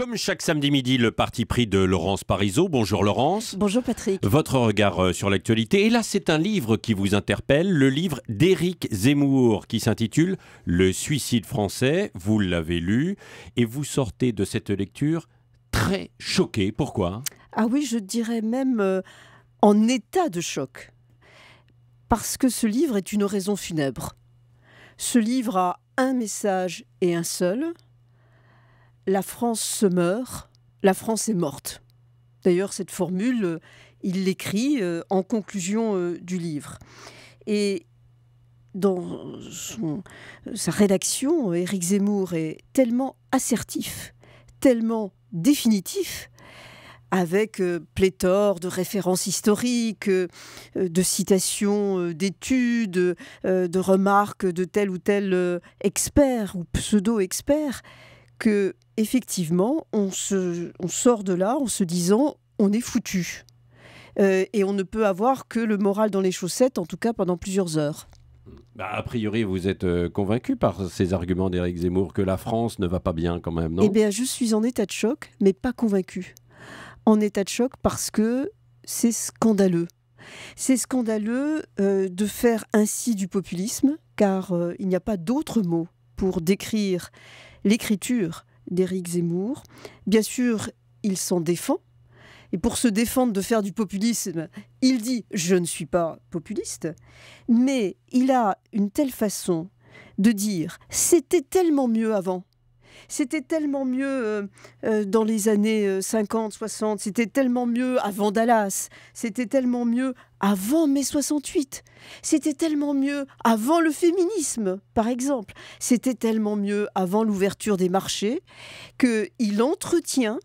Comme chaque samedi midi, le parti pris de Laurence Parisot. Bonjour Laurence. Bonjour Patrick. Votre regard euh, sur l'actualité. Et là, c'est un livre qui vous interpelle, le livre d'Éric Zemmour, qui s'intitule Le suicide français. Vous l'avez lu et vous sortez de cette lecture très choqué. Pourquoi Ah oui, je dirais même euh, en état de choc. Parce que ce livre est une raison funèbre. Ce livre a un message et un seul, la France se meurt, la France est morte. D'ailleurs, cette formule, euh, il l'écrit euh, en conclusion euh, du livre. Et dans sa rédaction, Éric Zemmour est tellement assertif, tellement définitif, avec pléthore de références historiques, de citations d'études, de remarques de tel ou tel expert ou pseudo-expert, que effectivement, on, sort de là en se disant on est foutu. Euh, et on ne peut avoir que le moral dans les chaussettes, en tout cas pendant plusieurs heures. Bah, a priori, vous êtes euh, convaincu par ces arguments d'Éric Zemmour que la France ne va pas bien quand même, non Eh bien, je suis en état de choc, mais pas convaincu. En état de choc parce que c'est scandaleux. C'est scandaleux euh, de faire ainsi du populisme, car il n'y a pas d'autre mot pour décrire l'écriture d'Éric Zemmour. Bien sûr, il s'en défend. Et pour se défendre de faire du populisme, il dit Je ne suis pas populiste. Mais il a une telle façon de dire C'était tellement mieux avant c'était tellement mieux euh, euh, dans les années 50, euh, 60, c'était tellement mieux avant Dallas, c'était tellement mieux avant mai 68, c'était tellement mieux avant le féminisme, par exemple, c'était tellement mieux avant l'ouverture des marchés, qu'il entretient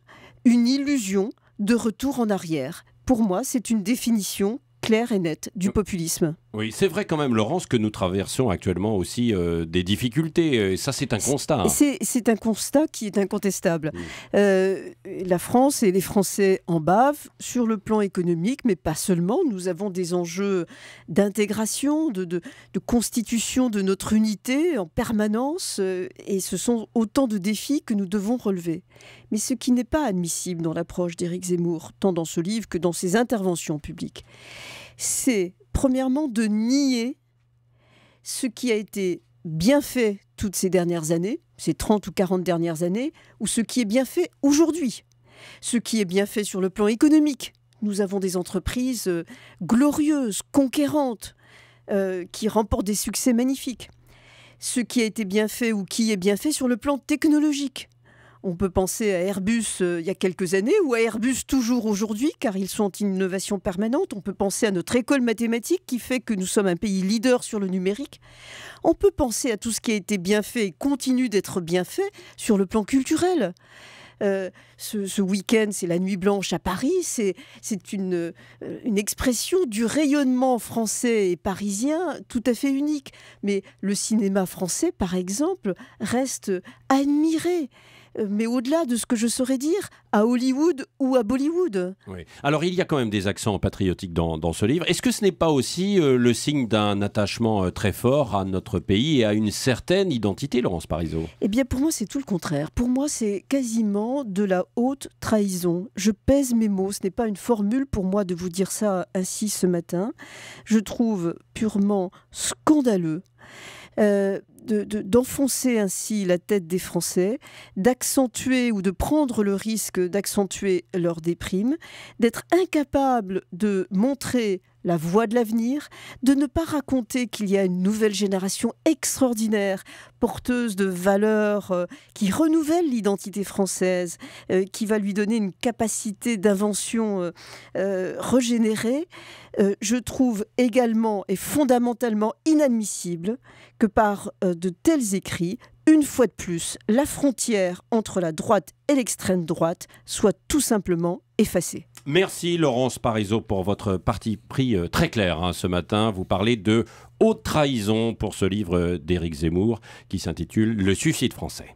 une illusion de retour en arrière. Pour moi, c'est une définition claire et nette du populisme. Oui, c'est vrai quand même, Laurence, que nous traversons actuellement aussi euh, des difficultés. Euh, et ça, c'est un constat. Hein. C'est un constat qui est incontestable. Euh, la France et les Français en bavent sur le plan économique, mais pas seulement. Nous avons des enjeux d'intégration, de, de, constitution de notre unité en permanence. et ce sont autant de défis que nous devons relever. Mais ce qui n'est pas admissible dans l'approche d'Éric Zemmour, tant dans ce livre que dans ses interventions publiques, c'est premièrement, de nier ce qui a été bien fait toutes ces dernières années, ces 30 ou 40 dernières années, ou ce qui est bien fait aujourd'hui, ce qui est bien fait sur le plan économique. Nous avons des entreprises euh, glorieuses, conquérantes, euh, qui remportent des succès magnifiques. Ce qui a été bien fait ou qui est bien fait sur le plan technologique. On peut penser à Airbus euh, il y a quelques années ou à Airbus toujours aujourd'hui, car ils sont une innovation permanente. On peut penser à notre école mathématique qui fait que nous sommes un pays leader sur le numérique. On peut penser à tout ce qui a été bien fait et continue d'être bien fait sur le plan culturel. Euh, ce, week-end, c'est la Nuit Blanche à Paris. C'est une, euh, une, expression du rayonnement français et parisien tout à fait unique. Mais le cinéma français, par exemple, reste admiré mais au-delà de ce que je saurais dire, à Hollywood ou à Bollywood. Alors il y a quand même des accents patriotiques dans, ce livre. Est-ce que ce n'est pas aussi euh, le signe d'un attachement euh, très fort à notre pays et à une certaine identité, Laurence Parisot Eh bien pour moi c'est tout le contraire. Pour moi c'est quasiment de la haute trahison. Je pèse mes mots, ce n'est pas une formule pour moi de vous dire ça ainsi ce matin. Je trouve purement scandaleux euh, d'enfoncer ainsi la tête des Français, d'accentuer ou de prendre le risque d'accentuer leur déprime, d'être incapable de montrer la voie de l'avenir, de ne pas raconter qu'il y a une nouvelle génération extraordinaire, porteuse de valeurs, euh, qui renouvelle l'identité française, euh, qui va lui donner une capacité d'invention euh, régénérée, je trouve également et fondamentalement inadmissible que par de tels écrits, une fois de plus, la frontière entre la droite et l'extrême droite soit tout simplement effacée. Merci Laurence Parisot pour votre parti pris euh, très clair hein, ce matin. Vous parlez de haute trahison pour ce livre d'Éric Zemmour qui s'intitule Le suicide français.